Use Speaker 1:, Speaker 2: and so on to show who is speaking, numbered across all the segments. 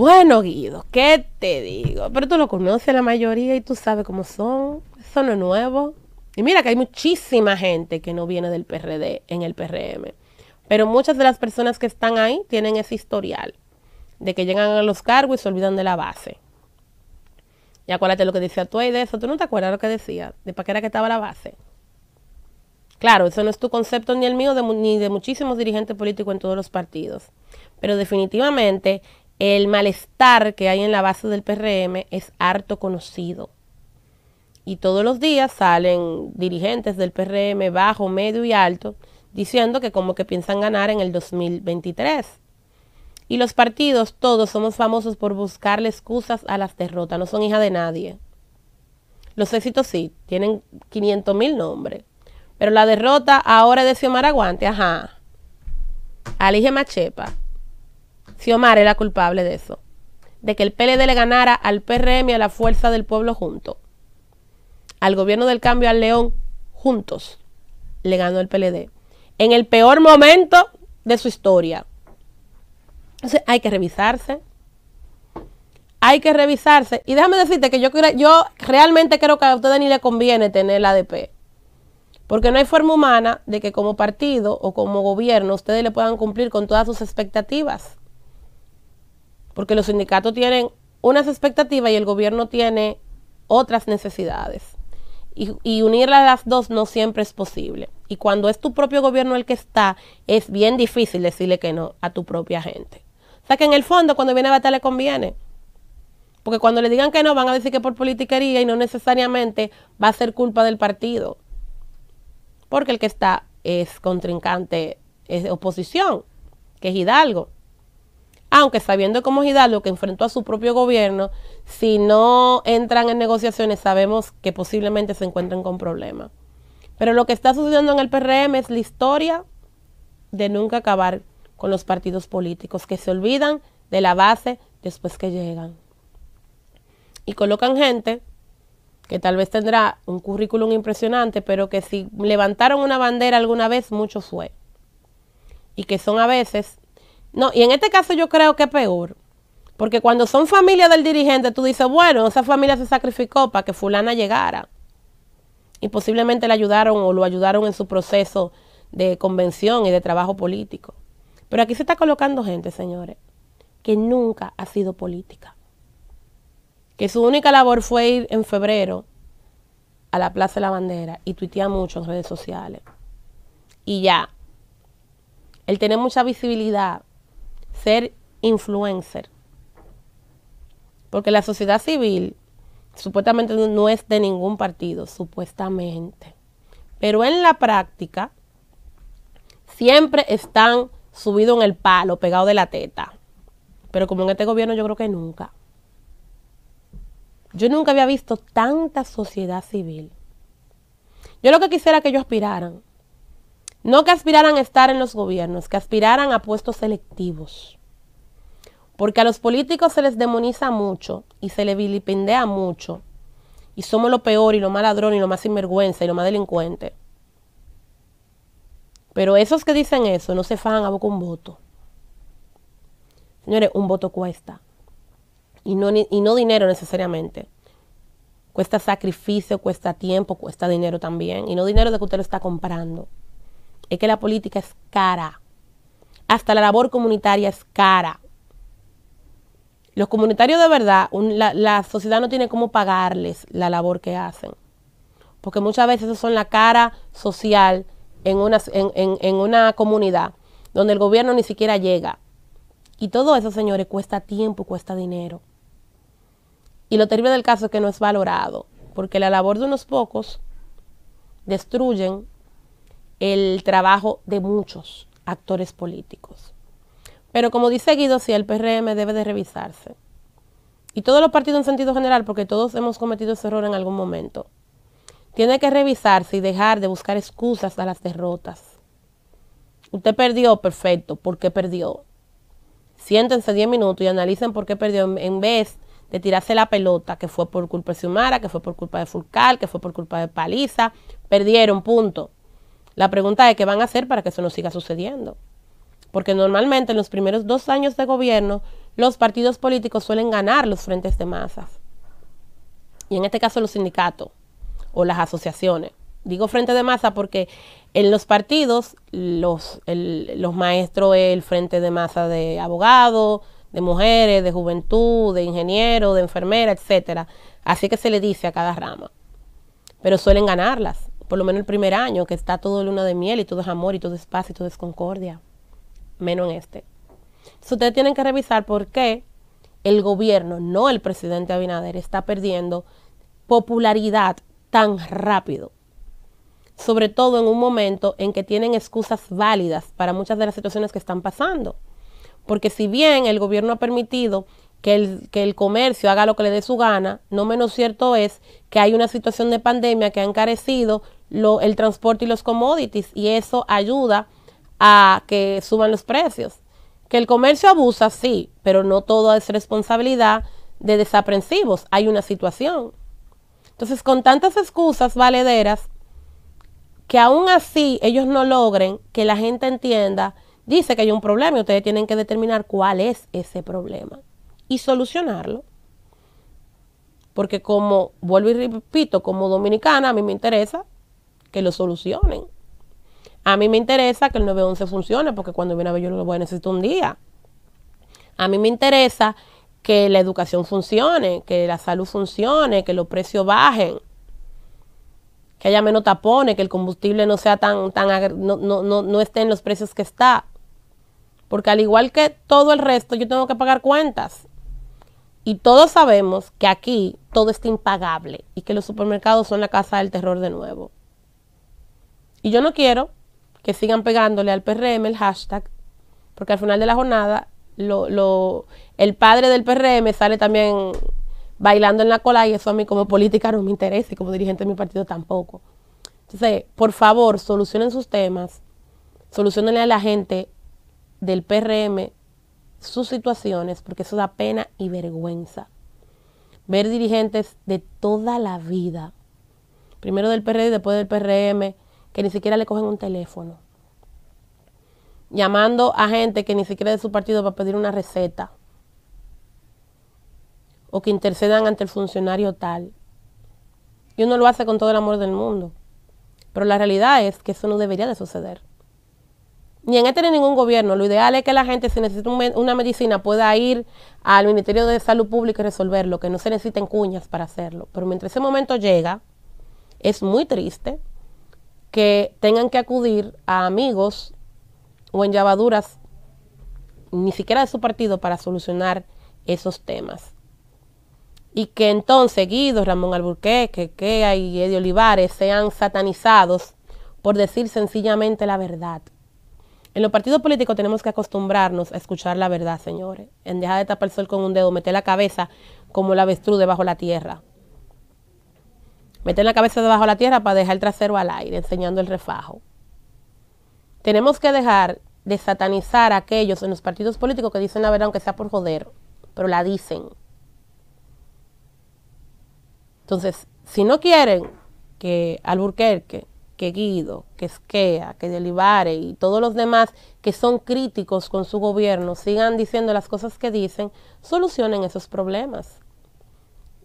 Speaker 1: Bueno, Guido, ¿qué te digo? Pero tú lo conoces la mayoría y tú sabes cómo son. Eso no es nuevo. Y mira que hay muchísima gente que no viene del PRD en el PRM. Pero muchas de las personas que están ahí tienen ese historial de que llegan a los cargos y se olvidan de la base. Y acuérdate lo que decía tú ahí de eso. ¿Tú no te acuerdas lo que decía? ¿De para qué era que estaba la base? Claro, eso no es tu concepto ni el mío, ni de muchísimos dirigentes políticos en todos los partidos. Pero definitivamente el malestar que hay en la base del PRM es harto conocido. Y todos los días salen dirigentes del PRM bajo, medio y alto diciendo que como que piensan ganar en el 2023. Y los partidos, todos somos famosos por buscarle excusas a las derrotas, no son hija de nadie. Los éxitos sí, tienen 500 mil nombres. Pero la derrota ahora es de Xiomara Guante, ajá. Alige Machepa. Omar era culpable de eso, de que el PLD le ganara al PRM y a la fuerza del pueblo junto. Al gobierno del cambio al León, juntos, le ganó el PLD. En el peor momento de su historia. Entonces hay que revisarse. Hay que revisarse. Y déjame decirte que yo, yo realmente creo que a ustedes ni le conviene tener la ADP. Porque no hay forma humana de que como partido o como gobierno ustedes le puedan cumplir con todas sus expectativas porque los sindicatos tienen unas expectativas y el gobierno tiene otras necesidades. Y, y unir las dos no siempre es posible. Y cuando es tu propio gobierno el que está, es bien difícil decirle que no a tu propia gente. O sea que en el fondo, cuando viene a batalla, le conviene. Porque cuando le digan que no, van a decir que por politiquería y no necesariamente va a ser culpa del partido. Porque el que está es contrincante, es oposición, que es Hidalgo. Aunque sabiendo cómo es Hidalgo, que enfrentó a su propio gobierno, si no entran en negociaciones, sabemos que posiblemente se encuentren con problemas. Pero lo que está sucediendo en el PRM es la historia de nunca acabar con los partidos políticos, que se olvidan de la base después que llegan. Y colocan gente que tal vez tendrá un currículum impresionante, pero que si levantaron una bandera alguna vez, mucho fue. Y que son a veces no, y en este caso yo creo que es peor. Porque cuando son familia del dirigente, tú dices, bueno, esa familia se sacrificó para que fulana llegara. Y posiblemente le ayudaron o lo ayudaron en su proceso de convención y de trabajo político. Pero aquí se está colocando gente, señores, que nunca ha sido política. Que su única labor fue ir en febrero a la Plaza de la Bandera y tuitea mucho en redes sociales. Y ya, él tiene mucha visibilidad ser influencer. Porque la sociedad civil supuestamente no es de ningún partido, supuestamente. Pero en la práctica siempre están subidos en el palo, pegados de la teta. Pero como en este gobierno yo creo que nunca. Yo nunca había visto tanta sociedad civil. Yo lo que quisiera que ellos aspiraran no que aspiraran a estar en los gobiernos, que aspiraran a puestos selectivos, Porque a los políticos se les demoniza mucho y se les vilipendea mucho. Y somos lo peor y lo más ladrón y lo más sinvergüenza y lo más delincuente. Pero esos que dicen eso no se fajan a boca un voto. Señores, un voto cuesta. Y no, y no dinero necesariamente. Cuesta sacrificio, cuesta tiempo, cuesta dinero también. Y no dinero de que usted lo está comprando es que la política es cara. Hasta la labor comunitaria es cara. Los comunitarios de verdad, la, sociedad no tiene cómo pagarles la labor que hacen. Porque muchas veces son la cara social en una, en una comunidad donde el gobierno ni siquiera llega. Y todo eso, señores, cuesta tiempo, cuesta dinero. Y lo terrible del caso es que no es valorado, porque la labor de unos pocos destruyen el trabajo de muchos actores políticos. Pero como dice Guido, si el PRM debe de revisarse. Y todos los partidos en sentido general, porque todos hemos cometido ese error en algún momento. Tiene que revisarse y dejar de buscar excusas a las derrotas. Usted perdió, perfecto, ¿por qué perdió? Siéntense 10 minutos y analicen por qué perdió en vez de tirarse la pelota, que fue por culpa de Xiomara, que fue por culpa de Fulcal, que fue por culpa de Paliza. Perdieron, punto. La pregunta es qué van a hacer para que eso no siga sucediendo. Porque normalmente en los primeros dos años de gobierno los partidos políticos suelen ganar los frentes de masas. Y en este caso los sindicatos o las asociaciones. Digo frente de masa porque en los partidos los, los maestros es el frente de masa de abogados, de mujeres, de juventud, de ingenieros, de enfermeras, etcétera. Así que se le dice a cada rama. Pero suelen ganarlas por lo menos el primer año, que está todo luna de miel y todo es amor y todo es paz y todo es concordia, menos en este. Entonces ustedes tienen que revisar por qué el gobierno, no el presidente Abinader, está perdiendo popularidad tan rápido. Sobre todo en un momento en que tienen excusas válidas para muchas de las situaciones que están pasando. Porque si bien el gobierno ha permitido que el, que el, comercio haga lo que le dé su gana, no menos cierto es que hay una situación de pandemia que ha encarecido el transporte y los commodities y eso ayuda a que suban los precios. Que el comercio abusa, sí, pero no todo es responsabilidad de desaprensivos. Hay una situación. Entonces, con tantas excusas valederas, que aún así ellos no logren que la gente entienda, dice que hay un problema y ustedes tienen que determinar cuál es ese problema y solucionarlo. Porque como, vuelvo y repito, como dominicana a mí me interesa que lo solucionen. A mí me interesa que el 911 funcione porque cuando viene a ver yo lo voy a necesitar un día. A mí me interesa que la educación funcione, que la salud funcione, que los precios bajen, que haya menos tapones, que el combustible no sea tan, tan no, no esté en los precios que está. Porque al igual que todo el resto, yo tengo que pagar cuentas. Y todos sabemos que aquí todo está impagable y que los supermercados son la casa del terror de nuevo. Y yo no quiero que sigan pegándole al PRM el hashtag, porque al final de la jornada lo, el padre del PRM sale también bailando en la cola y eso a mí como política no me interesa y como dirigente de mi partido tampoco. Entonces, por favor, solucionen sus temas, solucionenle a la gente del PRM sus situaciones, porque eso da pena y vergüenza. Ver dirigentes de toda la vida, primero del PRM y después del PRM, que ni siquiera le cogen un teléfono. Llamando a gente que ni siquiera es de su partido para pedir una receta. O que intercedan ante el funcionario tal. Y uno lo hace con todo el amor del mundo. Pero la realidad es que eso no debería de suceder. Ni en este ni en ningún gobierno. Lo ideal es que la gente, si necesita una medicina, pueda ir al Ministerio de Salud Pública y resolverlo, que no se necesiten cuñas para hacerlo. Pero mientras ese momento llega, es muy triste que tengan que acudir a amigos o en llamaduras, ni siquiera de su partido para solucionar esos temas. Y que entonces Guido, Ramón Alburquerque, Quequea y Eddie Olivares sean satanizados por decir sencillamente la verdad. En los partidos políticos tenemos que acostumbrarnos a escuchar la verdad, señores. En dejar de tapar el sol con un dedo, meter la cabeza como la avestruz debajo de la tierra. Meten la cabeza debajo de la tierra para dejar el trasero al aire, enseñando el refajo. Tenemos que dejar de satanizar a aquellos en los partidos políticos que dicen la verdad, aunque sea por joder, pero la dicen. Entonces, si no quieren que Alburquerque, que Guido, que Esquea, que Delibare y todos los demás que son críticos con su gobierno sigan diciendo las cosas que dicen, solucionen esos problemas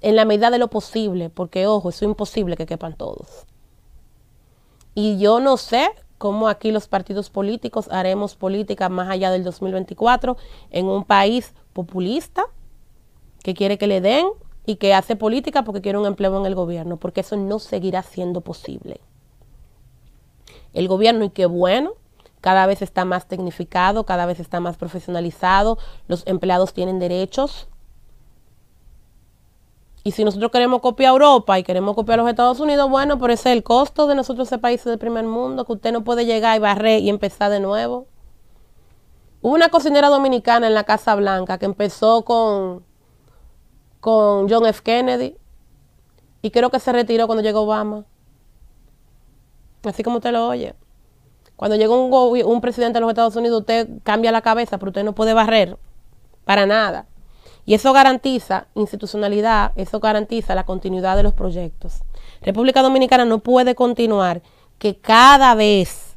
Speaker 1: en la medida de lo posible, porque ojo, es imposible que quepan todos. Y yo no sé cómo aquí los partidos políticos haremos política más allá del 2024 en un país populista que quiere que le den y que hace política porque quiere un empleo en el gobierno, porque eso no seguirá siendo posible. El gobierno, y qué bueno, cada vez está más tecnificado, cada vez está más profesionalizado, los empleados tienen derechos, y si nosotros queremos copiar a Europa y queremos copiar a los Estados Unidos, bueno, pero ese es el costo de nosotros, ese países del primer mundo, que usted no puede llegar y barrer y empezar de nuevo. Hubo una cocinera dominicana en la Casa Blanca que empezó con, con John F. Kennedy y creo que se retiró cuando llegó Obama. Así como usted lo oye. Cuando llega un, un presidente de los Estados Unidos, usted cambia la cabeza, pero usted no puede barrer para nada. Y eso garantiza institucionalidad, eso garantiza la continuidad de los proyectos. República Dominicana no puede continuar que cada vez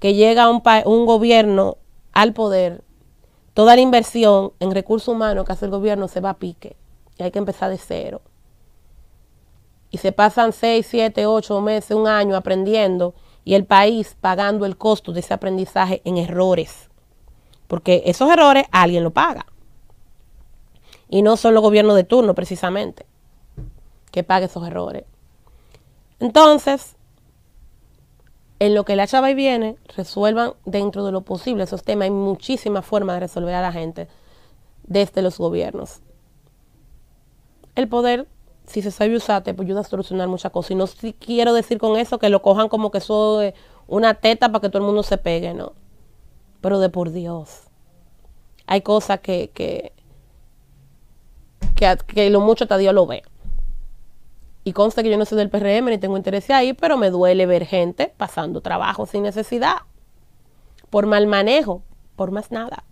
Speaker 1: que llega un, gobierno al poder, toda la inversión en recursos humanos que hace el gobierno se va a pique. Y hay que empezar de cero. Y se pasan seis, siete, ocho meses, un año aprendiendo y el país pagando el costo de ese aprendizaje en errores. Porque esos errores alguien lo paga. Y no son los gobiernos de turno, precisamente, que pague esos errores. Entonces, en lo que la chava y viene, resuelvan dentro de lo posible esos temas. Hay muchísimas formas de resolver a la gente desde los gobiernos. El poder, si se sabe usar, te ayuda a solucionar muchas cosas. Y no quiero decir con eso que lo cojan como que soy una teta para que todo el mundo se pegue, ¿no? Pero de por Dios. Hay cosas que, que, que, lo mucho hasta Dios lo ve. Y consta que yo no soy del PRM ni tengo interés ahí, pero me duele ver gente pasando trabajo sin necesidad, por mal manejo, por más nada.